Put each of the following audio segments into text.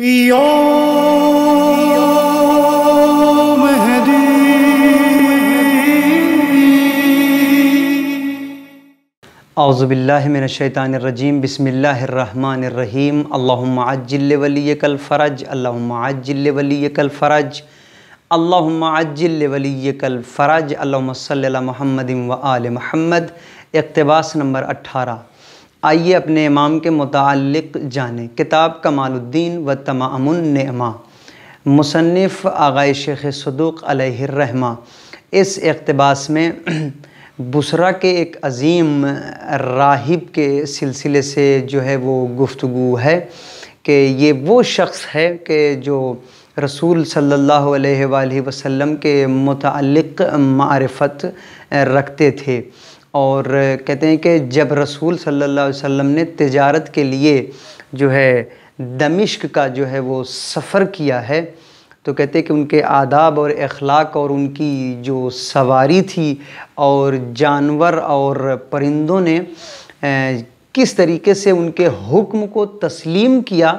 कल फ़रज आउज़बिल्लाशैतरजीम बसमिल्लाम अल्लाजिलवलीकलफ़रज अल्लाजिलवलीकलफ़रज फ़रज अल्लाम सल महमदिन व आल महमद इकतबास नंबर अट्ठारह आइए अपने इमाम के मुतल जाने किताब कमालुद्दीन व तमामनमा मुसनफ़ आगा शेख सदूक रहमा इस अकतबास में बुसरा के एक अजीम राहिब के सिलसिले से जो है वो गुफ्तु है कि ये वो शख्स है कि जो रसूल सल्लल्लाहु अलैहि वसल्लम के मुतल मारफत रखते थे और कहते हैं कि जब रसूल सल्लल्लाहु अलैहि वसल्लम ने तजारत के लिए जो है दमिश्क का जो है वो सफ़र किया है तो कहते हैं कि उनके आदाब और अखलाक और उनकी जो सवारी थी और जानवर और परिंदों ने किस तरीके से उनके हुक्म को तस्लीम किया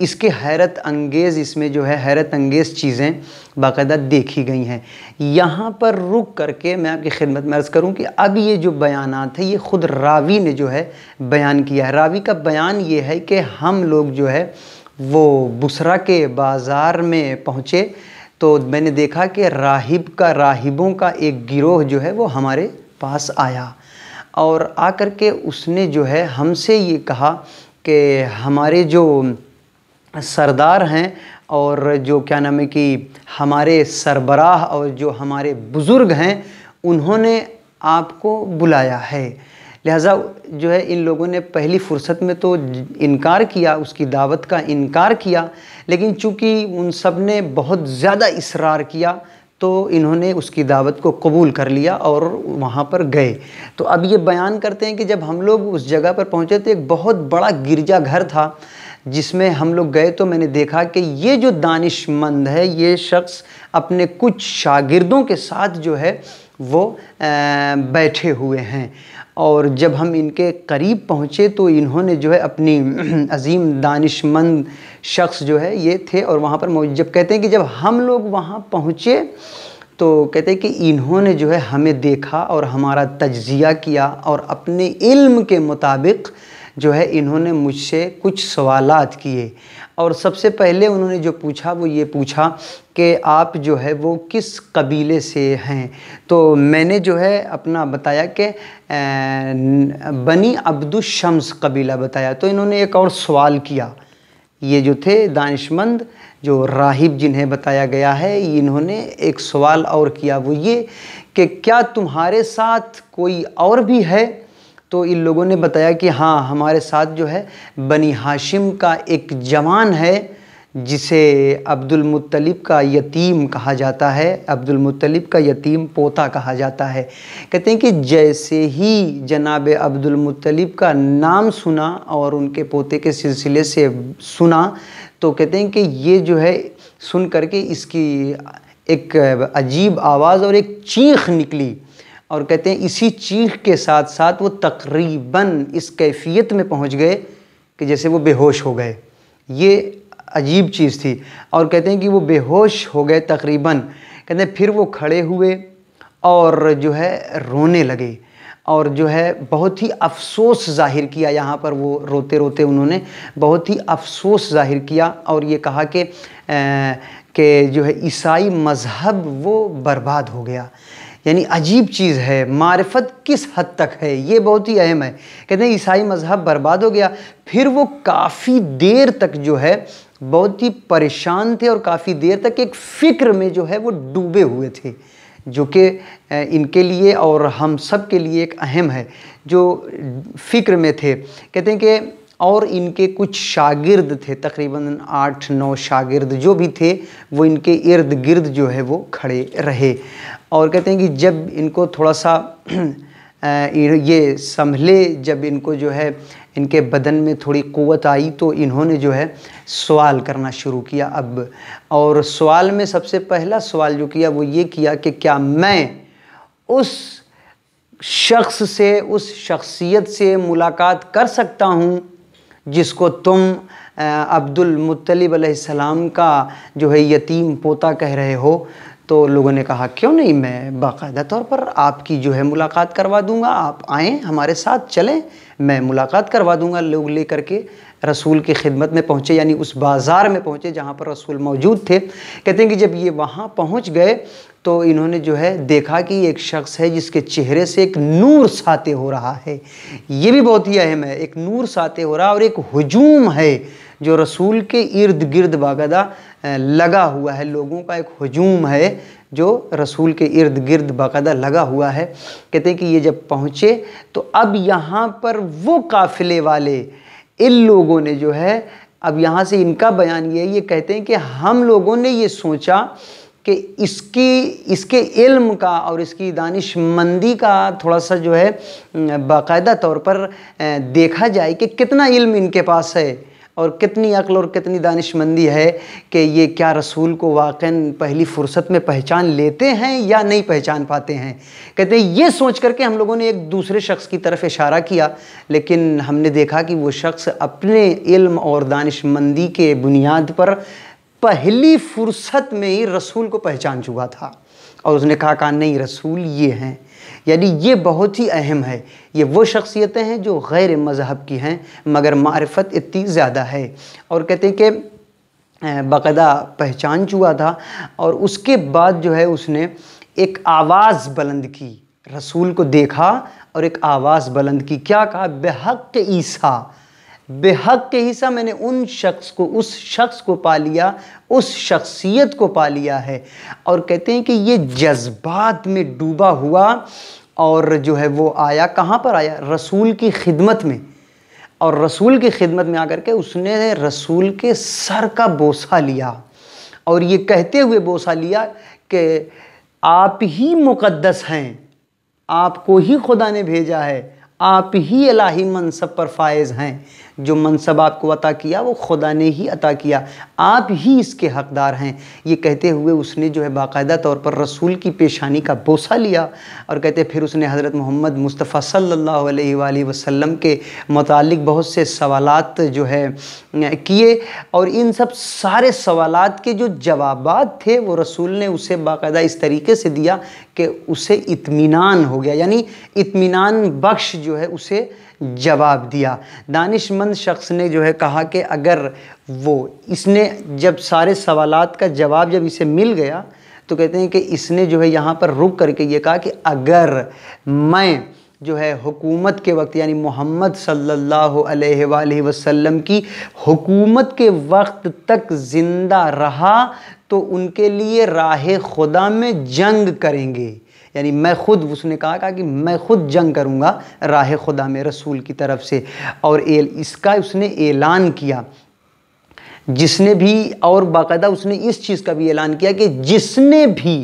इसके हैरत अंगेज़ इसमें जो है हैरत अंगेज़ चीज़ें बाकायदा देखी गई हैं यहाँ पर रुक करके मैं आपकी खिदमत में अर्ज़ करूँ कि अब ये जो बयान है ये ख़ुद रावी ने जो है बयान किया है रावी का बयान ये है कि हम लोग जो है वो बुसरा के बाज़ार में पहुँचे तो मैंने देखा कि राहिब का राहिबों का एक गिरोह जो है वो हमारे पास आया और आकर के उसने जो है हमसे ये कहा कि हमारे जो सरदार हैं और जो क्या नाम है कि हमारे सरबराह और जो हमारे बुज़ुर्ग हैं उन्होंने आपको बुलाया है लिहाजा जो है इन लोगों ने पहली फ़ुर्सत में तो इनकार किया उसकी दावत का इनकार किया लेकिन चूंकि उन सब ने बहुत ज़्यादा इसरार किया तो इन्होंने उसकी दावत को कबूल कर लिया और वहाँ पर गए तो अब ये बयान करते हैं कि जब हम लोग उस जगह पर पहुँचे तो एक बहुत बड़ा गिरजाघर था जिसमें हम लोग गए तो मैंने देखा कि ये जो दानिशमंद है ये शख्स अपने कुछ शागिर्दों के साथ जो है वो बैठे हुए हैं और जब हम इनके करीब पहुँचे तो इन्होंने जो है अपनी अजीम दानिशमंद शख्स जो है ये थे और वहाँ पर जब कहते हैं कि जब हम लोग वहाँ पहुँचे तो कहते हैं कि इन्होंने जो है हमें देखा और हमारा तज्जिया किया और अपने इल्म के मुताबिक जो है इन्होंने मुझसे कुछ सवाल किए और सबसे पहले उन्होंने जो पूछा वो ये पूछा कि आप जो है वो किस कबीले से हैं तो मैंने जो है अपना बताया कि बनी अब्दुलशम्स कबीला बताया तो इन्होंने एक और सवाल किया ये जो थे दानशमंद जो राहिब जिन्हें बताया गया है इन्होंने एक सवाल और किया वो ये कि क्या तुम्हारे साथ कोई और भी है तो इन लोगों ने बताया कि हाँ हमारे साथ जो है बनी हाशिम का एक जवान है जिसे अब्दुल मुत्तलिब का यतीम कहा जाता है अब्दुल मुत्तलिब का यतीम पोता कहा जाता है कहते हैं कि जैसे ही जनाब अब्दुल मुत्तलिब का नाम सुना और उनके पोते के सिलसिले से सुना तो कहते हैं कि ये जो है सुन करके इसकी एक अजीब आवाज़ और एक चीख निकली और कहते हैं इसी चीख के साथ साथ वो तकरीबन इस कैफियत में पहुंच गए कि जैसे वो बेहोश हो गए ये अजीब चीज़ थी और कहते हैं कि वो बेहोश हो गए तकरीबन कहते हैं फिर वो खड़े हुए और जो है रोने लगे और जो है बहुत ही अफसोस ज़ाहिर किया यहाँ पर वो रोते रोते उन्होंने बहुत ही अफसोस ज़ाहिर किया और ये कहा कि कि जो है ईसाई मज़हब वो बर्बाद हो गया यानी अजीब चीज़ है मारफत किस हद तक है ये बहुत ही अहम है कहते हैं ईसाई मज़हब बर्बाद हो गया फिर वो काफ़ी देर तक जो है बहुत ही परेशान थे और काफ़ी देर तक एक फ़िक्र में जो है वो डूबे हुए थे जो कि इनके लिए और हम सब के लिए एक अहम है जो फ़िक्र में थे कहते हैं कि और इनके कुछ शागिर्द थे तकरीबन आठ नौ शागिर्द जो भी थे वो इनके इर्द गिर्द जो है वो खड़े रहे और कहते हैं कि जब इनको थोड़ा सा ये संभले जब इनको जो है इनके बदन में थोड़ी क़वत आई तो इन्होंने जो है सवाल करना शुरू किया अब और सवाल में सबसे पहला सवाल जो किया वो ये किया कि क्या मैं उस शख्स से उस शख्सियत से मुलाकात कर सकता हूँ जिसको तुम अब्दुल मुत्तलिब अलैहिस्सलाम का जो है यतीम पोता कह रहे हो तो लोगों ने कहा क्यों नहीं मैं बाकायदा तौर पर आपकी जो है मुलाकात करवा दूंगा आप आएँ हमारे साथ चलें मैं मुलाकात करवा दूंगा लोग ले करके रसूल की खिदमत में पहुँचे यानी उस बाज़ार में पहुँचे जहाँ पर रसूल मौजूद थे कहते हैं कि जब ये वहाँ पहुँच गए तो इन्होंने जो है देखा कि एक शख्स है जिसके चेहरे से एक नूर साते हो रहा है ये भी बहुत ही अहम है एक नूर साते हो रहा और एक हजूम है जो रसूल के इर्द गिर्द बागदा लगा हुआ है लोगों का एक हजूम है जो रसूल के इर्द गिर्द बाकायदा लगा हुआ है कहते हैं कि ये जब पहुँचे तो अब यहाँ पर वो काफ़िले वाले इन लोगों ने जो है अब यहाँ से इनका बयान ये है ये कहते हैं कि हम लोगों ने ये सोचा कि इसकी इसके इल्म का और इसकी दानिशमंदी का थोड़ा सा जो है बाकायदा तौर पर देखा जाए कि कितना इल्म इनके पास है और कितनी अक्ल और कितनी दानिशमंदी है कि ये क्या रसूल को वाक़ पहली फ़ुर्सत में पहचान लेते हैं या नहीं पहचान पाते हैं कहते हैं ये सोच करके हम लोगों ने एक दूसरे शख्स की तरफ इशारा किया लेकिन हमने देखा कि वो शख्स अपने इल्म और दानिशमंदी के बुनियाद पर पहली फ़ुर्सत में ही रसूल को पहचान चुका था और उसने कहा कहा नहीं रसूल ये हैं यानी ये बहुत ही अहम है ये वो शख्सियतें हैं जो गैर मज़हब की हैं मगर मारफत इतनी ज़्यादा है और कहते हैं कि बकदा पहचान चुआ था और उसके बाद जो है उसने एक आवाज़ बुलंद की रसूल को देखा और एक आवाज़ बुलंद की क्या कहा बेहक ईसा बेहक के हिस्सा मैंने उन शख्स को उस शख्स को पा लिया उस शख्सियत को पा लिया है और कहते हैं कि ये जज्बात में डूबा हुआ और जो है वो आया कहाँ पर आया रसूल की खिदमत में और रसूल की खिदमत में आकर के उसने रसूल के सर का बोसा लिया और ये कहते हुए बोसा लिया कि आप ही मुकद्दस हैं आपको ही खुदा ने भेजा है आप ही अलाही मनसब पर फायज़ हैं जो मनसब आपको अता किया वो खुदा ने ही अता किया आप ही इसके हकदार हैं ये कहते हुए उसने जो है बाकायदा तौर पर रसूल की पेशानी का बोसा लिया और कहते फिर उसने हज़रत मोहम्मद मुस्तफ़ा सल्लल्लाहु अलैहि वसल्लम के मतलब बहुत से सवाल जो है किए और इन सब सारे सवाल के जो जवाब थे वो रसूल ने उसे बाकायदा इस तरीके से दिया कि उसे इतमान हो गया यानी इतमान बख्श जो है उसे जवाब दिया दानिशमंद चंद शख्स ने जो है कहा कि अगर वो इसने जब सारे सवालात का जवाब जब इसे मिल गया तो कहते हैं कि इसने जो है यहाँ पर रुक करके ये कहा कि अगर मैं जो है हुकूमत के वक्त यानी मोहम्मद सल्लल्लाहु अलैहि वसल्लम की हुकूमत के वक्त तक ज़िंदा रहा तो उनके लिए राह खुदा में जंग करेंगे यानी मैं खुद उसने कहा, था कि मैं खुद जंग करूँगा राह खुदा में रसूल की तरफ से और एल, इसका उसने ऐलान किया जिसने भी और बाकायदा उसने इस चीज़ का भी ऐलान किया कि जिसने भी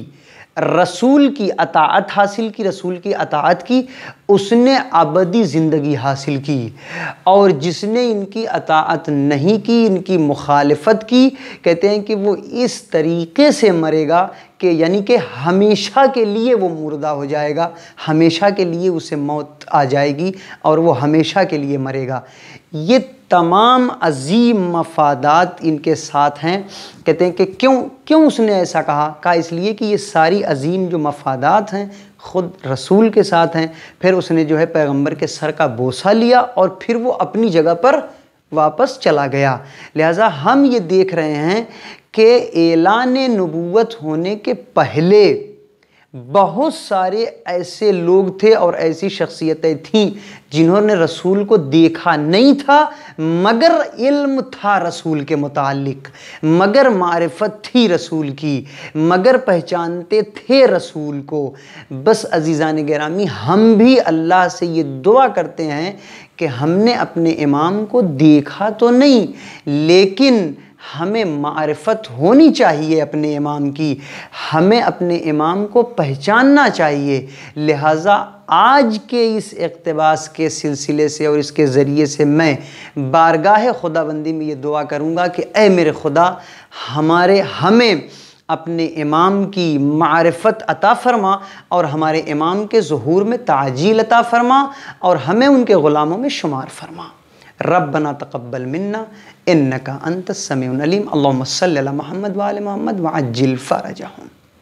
रसूल की अतात हासिल की रसूल की अतात की उसने आबदी ज़िंदगी हासिल की और जिसने इनकी अतात नहीं की इनकी मुखालफत की कहते हैं कि वो इस तरीके से मरेगा कि यानी कि हमेशा के लिए वो मुर्दा हो जाएगा हमेशा के लिए उसे मौत आ जाएगी और वो हमेशा के लिए मरेगा ये तमाम अजीम मफादात इनके साथ हैं कहते हैं कि क्यों क्यों उसने ऐसा कहा कहा इसलिए कि ये सारी अजीम जो मफादात हैं ख़ुद रसूल के साथ हैं फिर उसने जो है पैगंबर के सर का बोसा लिया और फिर वो अपनी जगह पर वापस चला गया लिहाजा हम ये देख रहे हैं कि एलान नबूत होने के पहले बहुत सारे ऐसे लोग थे और ऐसी शख्सियतें थीं जिन्होंने रसूल को देखा नहीं था मगर इल्म था रसूल के मुतालिक मगर मारफत थी रसूल की मगर पहचानते थे रसूल को बस अजीज़ान गरामी हम भी अल्लाह से ये दुआ करते हैं कि हमने अपने इमाम को देखा तो नहीं लेकिन हमें मारफत होनी चाहिए अपने इमाम की हमें अपने इमाम को पहचानना चाहिए लिहाजा आज के इस अकतबास के सिलसिले से और इसके ज़रिए से मैं बारगाह खुदाबंदी में ये दुआ करूँगा कि ए मेरे खुदा हमारे हमें अपने इमाम की मारफत अता फरमा और हमारे इमाम के जहूर में ताजील अता फरमा और हमें उनके ग़ुलामों में शुमार फरमा रबना तकबल मन्ना इन का अंत समीम अलीम अल्लाम महमद वाल महमद वाजिल फ़रजहम